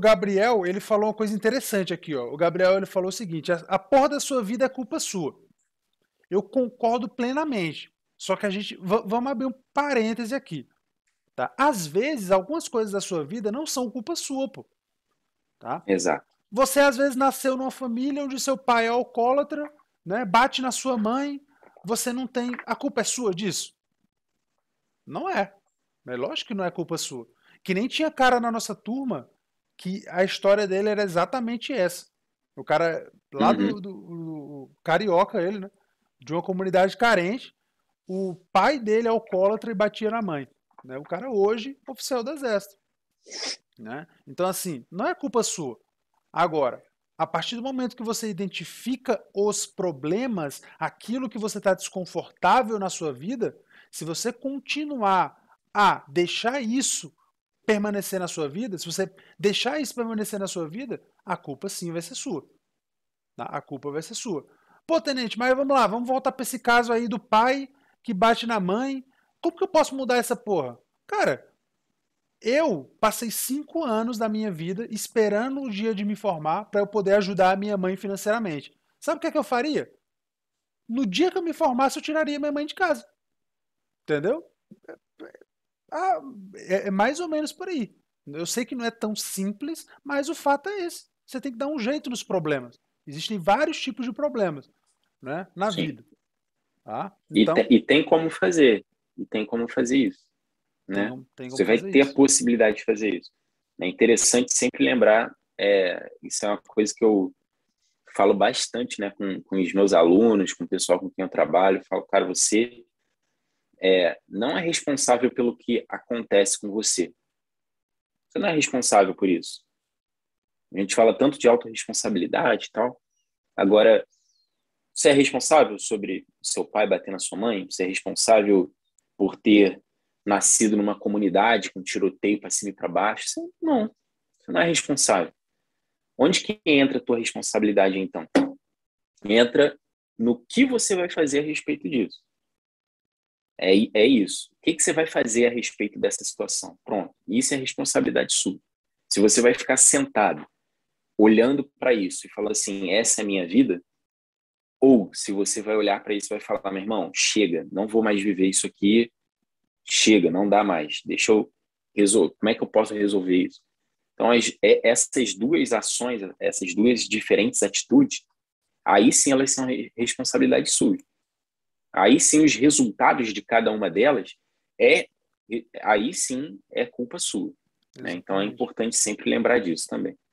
Gabriel, ele falou uma coisa interessante aqui, ó. O Gabriel, ele falou o seguinte, a, a porra da sua vida é culpa sua. Eu concordo plenamente. Só que a gente, vamos abrir um parêntese aqui. Tá? Às vezes, algumas coisas da sua vida não são culpa sua, pô. Tá? Exato. Você, às vezes, nasceu numa família onde seu pai é alcoólatra, né? bate na sua mãe, você não tem. A culpa é sua disso? Não é. É lógico que não é culpa sua. Que nem tinha cara na nossa turma que a história dele era exatamente essa. O cara lá uhum. do, do, do, carioca, ele, né? De uma comunidade carente, o pai dele é alcoólatra e batia na mãe. Né? O cara hoje oficial do exército, né? Então assim, não é culpa sua. Agora, a partir do momento que você identifica os problemas, aquilo que você está desconfortável na sua vida, se você continuar a deixar isso permanecer na sua vida, se você deixar isso permanecer na sua vida, a culpa sim vai ser sua. Tá? A culpa vai ser sua. Pô, tenente, mas vamos lá, vamos voltar para esse caso aí do pai que bate na mãe. Como que eu posso mudar essa porra? Cara, eu passei cinco anos da minha vida esperando o dia de me formar para eu poder ajudar a minha mãe financeiramente. Sabe o que, é que eu faria? No dia que eu me formasse, eu tiraria minha mãe de casa. Entendeu? Ah, é, é mais ou menos por aí. Eu sei que não é tão simples, mas o fato é esse. Você tem que dar um jeito nos problemas. Existem vários tipos de problemas né, na Sim. vida. Tá? Então, e, te, e, tem como fazer. E tem como fazer isso. Né? como Você vai ter isso. a possibilidade de fazer isso. É interessante sempre lembrar, é, isso é uma coisa que eu falo bastante né, com, com os meus alunos, com o pessoal com quem eu trabalho. Eu falo, cara, você é, não é responsável pelo que acontece com você. Você não é responsável por isso. A gente fala tanto de autorresponsabilidade e tal. Agora, você é responsável sobre seu pai bater na sua mãe? Você é responsável por ter nascido numa comunidade com tiroteio para cima e para baixo? Você, não. Você não é responsável. Onde que entra a tua responsabilidade, então? Entra no que você vai fazer a respeito disso. É, é isso. O que, que você vai fazer a respeito dessa situação? Pronto. Isso é responsabilidade sua. Se você vai ficar sentado, olhando para isso e falar assim, essa é a minha vida, ou se você vai olhar para isso e vai falar, meu irmão, chega, não vou mais viver isso aqui, chega, não dá mais, deixa eu resolver, como é que eu posso resolver isso? Então, as, é, essas duas ações, essas duas diferentes atitudes, aí sim elas são responsabilidade sua aí sim os resultados de cada uma delas é aí sim é culpa sua. Né? Então é importante sempre lembrar disso também.